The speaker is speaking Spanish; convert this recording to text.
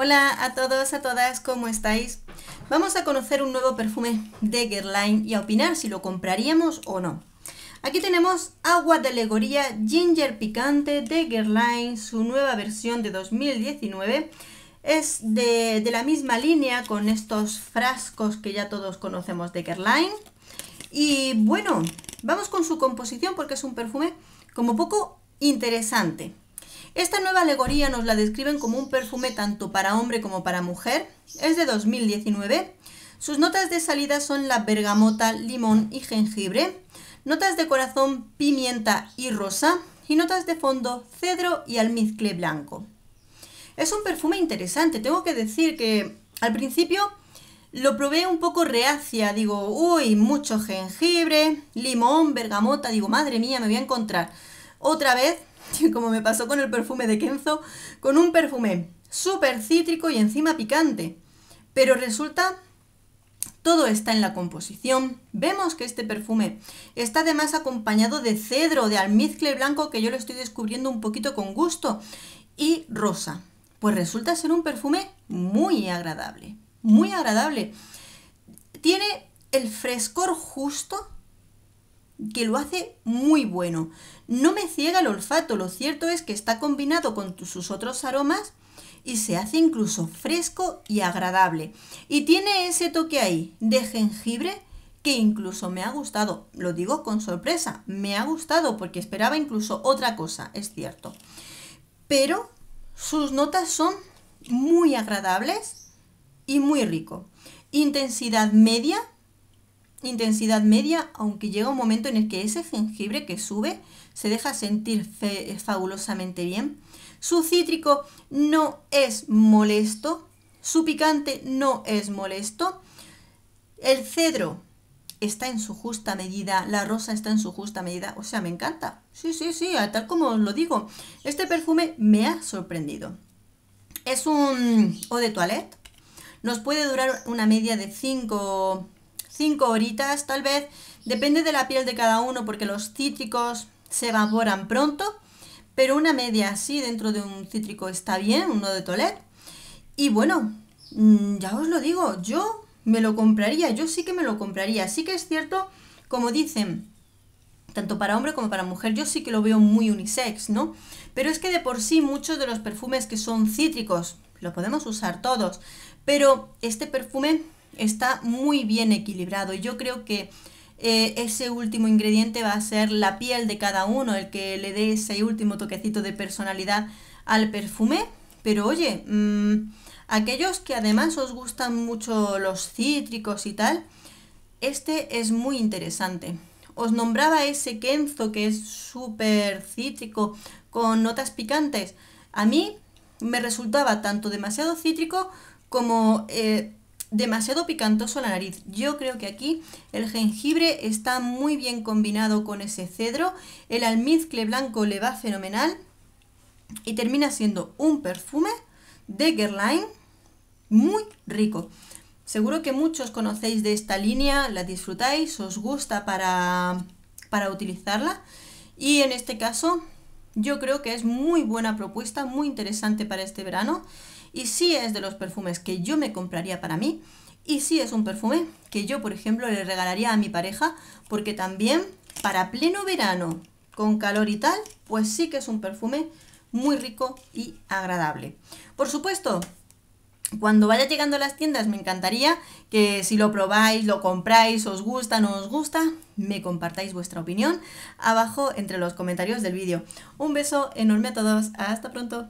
Hola a todos, a todas, ¿cómo estáis? Vamos a conocer un nuevo perfume de Guerlain y a opinar si lo compraríamos o no. Aquí tenemos Agua de Alegoría Ginger Picante de Guerlain, su nueva versión de 2019. Es de, de la misma línea con estos frascos que ya todos conocemos de Guerlain. Y bueno, vamos con su composición porque es un perfume como poco interesante. Esta nueva alegoría nos la describen como un perfume tanto para hombre como para mujer. Es de 2019. Sus notas de salida son la bergamota, limón y jengibre. Notas de corazón, pimienta y rosa. Y notas de fondo, cedro y almizcle blanco. Es un perfume interesante. Tengo que decir que al principio lo probé un poco reacia, digo, uy, mucho jengibre, limón, bergamota, digo, madre mía, me voy a encontrar otra vez como me pasó con el perfume de Kenzo, con un perfume súper cítrico y encima picante. Pero resulta, todo está en la composición. Vemos que este perfume está además acompañado de cedro, de almizcle blanco que yo lo estoy descubriendo un poquito con gusto, y rosa. Pues resulta ser un perfume muy agradable, muy agradable. Tiene el frescor justo que lo hace muy bueno. No me ciega el olfato, lo cierto es que está combinado con sus otros aromas y se hace incluso fresco y agradable. Y tiene ese toque ahí de jengibre que incluso me ha gustado, lo digo con sorpresa, me ha gustado porque esperaba incluso otra cosa, es cierto. Pero sus notas son muy agradables y muy rico. Intensidad media, intensidad media, aunque llega un momento en el que ese jengibre que sube se deja sentir eh, fabulosamente bien. Su cítrico no es molesto, su picante no es molesto. El cedro está en su justa medida, la rosa está en su justa medida, o sea, me encanta. Sí, sí, sí, tal como os lo digo, este perfume me ha sorprendido. Es un eau de toilette, nos puede durar una media de 5 5 horitas tal vez, depende de la piel de cada uno porque los cítricos se evaporan pronto, pero una media así dentro de un cítrico está bien, uno de Tolet. Y bueno, mm, ya os lo digo, yo me lo compraría, yo sí que me lo compraría, sí que es cierto, como dicen, tanto para hombre como para mujer, yo sí que lo veo muy unisex, ¿no? Pero es que de por sí muchos de los perfumes que son cítricos, lo podemos usar todos, pero este perfume está muy bien equilibrado. Yo creo que eh, ese último ingrediente va a ser la piel de cada uno, el que le dé ese último toquecito de personalidad al perfume. Pero oye, mm, aquellos que además os gustan mucho los cítricos y tal, este es muy interesante. Os nombraba ese Kenzo que es súper cítrico con notas picantes. A mí me resultaba tanto demasiado cítrico como eh, demasiado picantoso la nariz. Yo creo que aquí el jengibre está muy bien combinado con ese cedro. El almizcle blanco le va fenomenal. Y termina siendo un perfume de Guerlain muy rico. Seguro que muchos conocéis de esta línea, la disfrutáis, os gusta para, para utilizarla. Y en este caso yo creo que es muy buena propuesta, muy interesante para este verano y sí es de los perfumes que yo me compraría para mí y sí es un perfume que yo, por ejemplo, le regalaría a mi pareja porque también para pleno verano, con calor y tal, pues sí que es un perfume muy rico y agradable. Por supuesto, cuando vaya llegando a las tiendas me encantaría que si lo probáis, lo compráis, os gusta, no os gusta, me compartáis vuestra opinión abajo entre los comentarios del vídeo. Un beso enorme a todos, hasta pronto.